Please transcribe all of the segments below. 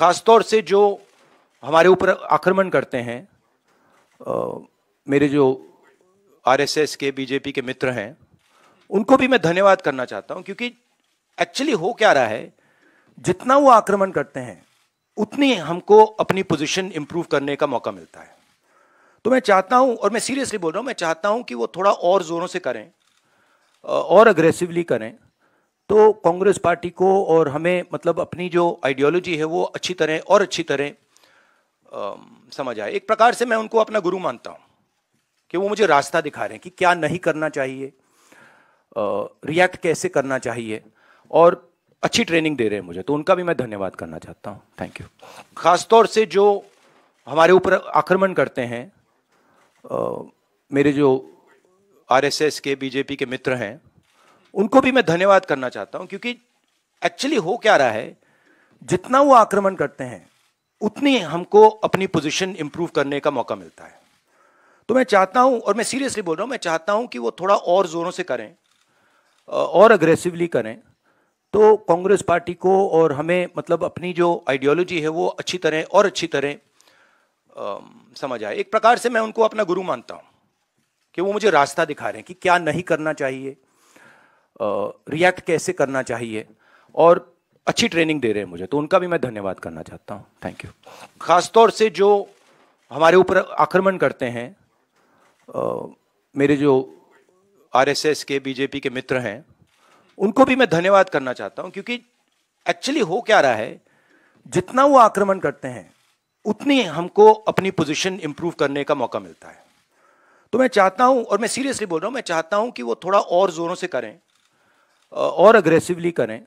ख़ासतौर से जो हमारे ऊपर आक्रमण करते हैं आ, मेरे जो आरएसएस के बीजेपी के मित्र हैं उनको भी मैं धन्यवाद करना चाहता हूं क्योंकि एक्चुअली हो क्या रहा है जितना वो आक्रमण करते हैं उतनी हमको अपनी पोजीशन इंप्रूव करने का मौका मिलता है तो मैं चाहता हूं और मैं सीरियसली बोल रहा हूं मैं चाहता हूं कि वो थोड़ा और जोरों से करें और अग्रेसिवली करें तो कांग्रेस पार्टी को और हमें मतलब अपनी जो आइडियोलॉजी है वो अच्छी तरह और अच्छी तरह समझ आए एक प्रकार से मैं उनको अपना गुरु मानता हूँ कि वो मुझे रास्ता दिखा रहे हैं कि क्या नहीं करना चाहिए रिएक्ट कैसे करना चाहिए और अच्छी ट्रेनिंग दे रहे हैं मुझे तो उनका भी मैं धन्यवाद करना चाहता हूँ थैंक यू खासतौर से जो हमारे ऊपर आक्रमण करते हैं आ, मेरे जो आरएसएस के बीजेपी के मित्र हैं उनको भी मैं धन्यवाद करना चाहता हूं क्योंकि एक्चुअली हो क्या रहा है जितना वो आक्रमण करते हैं उतनी हमको अपनी पोजीशन इंप्रूव करने का मौका मिलता है तो मैं चाहता हूं और मैं सीरियसली बोल रहा हूं मैं चाहता हूं कि वो थोड़ा और जोरों से करें और अग्रेसिवली करें तो कांग्रेस पार्टी को और हमें मतलब अपनी जो आइडियोलॉजी है वो अच्छी तरह और अच्छी तरह समझ आए एक प्रकार से मैं उनको अपना गुरु मानता हूँ कि वो मुझे रास्ता दिखा रहे हैं कि क्या नहीं करना चाहिए रिएक्ट कैसे करना चाहिए और अच्छी ट्रेनिंग दे रहे हैं मुझे तो उनका भी मैं धन्यवाद करना चाहता हूँ थैंक यू खासतौर से जो हमारे ऊपर आक्रमण करते हैं आ, मेरे जो आरएसएस के बीजेपी के मित्र हैं उनको भी मैं धन्यवाद करना चाहता हूँ क्योंकि एक्चुअली हो क्या रहा है जितना वो आक्रमण करते हैं उतनी हमको अपनी पोजीशन इंप्रूव करने का मौका मिलता है तो मैं चाहता हूं और मैं सीरियसली बोल रहा हूं मैं चाहता हूं कि वो थोड़ा और जोरों से करें और अग्रेसिवली करें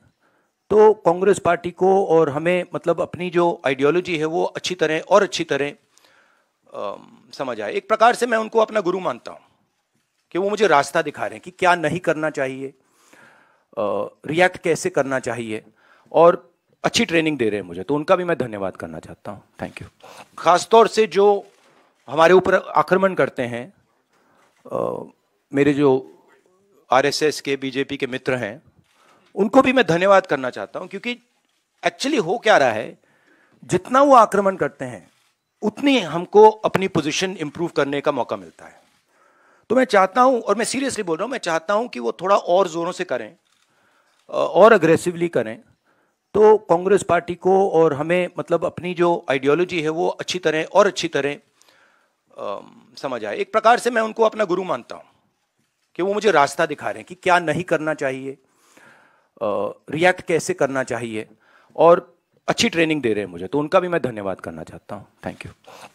तो कांग्रेस पार्टी को और हमें मतलब अपनी जो आइडियोलॉजी है वो अच्छी तरह और अच्छी तरह समझ आए एक प्रकार से मैं उनको अपना गुरु मानता हूँ कि वो मुझे रास्ता दिखा रहे हैं कि क्या नहीं करना चाहिए रिएक्ट कैसे करना चाहिए और अच्छी ट्रेनिंग दे रहे हैं मुझे तो उनका भी मैं धन्यवाद करना चाहता हूँ थैंक यू खासतौर से जो हमारे ऊपर आक्रमण करते हैं आ, मेरे जो आरएसएस के बीजेपी के मित्र हैं उनको भी मैं धन्यवाद करना चाहता हूं क्योंकि एक्चुअली हो क्या रहा है जितना वो आक्रमण करते हैं उतनी हमको अपनी पोजीशन इंप्रूव करने का मौका मिलता है तो मैं चाहता हूं और मैं सीरियसली बोल रहा हूं मैं चाहता हूं कि वो थोड़ा और जोरों से करें और अग्रेसिवली करें तो कांग्रेस पार्टी को और हमें मतलब अपनी जो आइडियोलॉजी है वो अच्छी तरह और अच्छी तरह समझ आए एक प्रकार से मैं उनको अपना गुरु मानता हूं कि वो मुझे रास्ता दिखा रहे हैं कि क्या नहीं करना चाहिए रिएक्ट कैसे करना चाहिए और अच्छी ट्रेनिंग दे रहे हैं मुझे तो उनका भी मैं धन्यवाद करना चाहता हूँ थैंक यू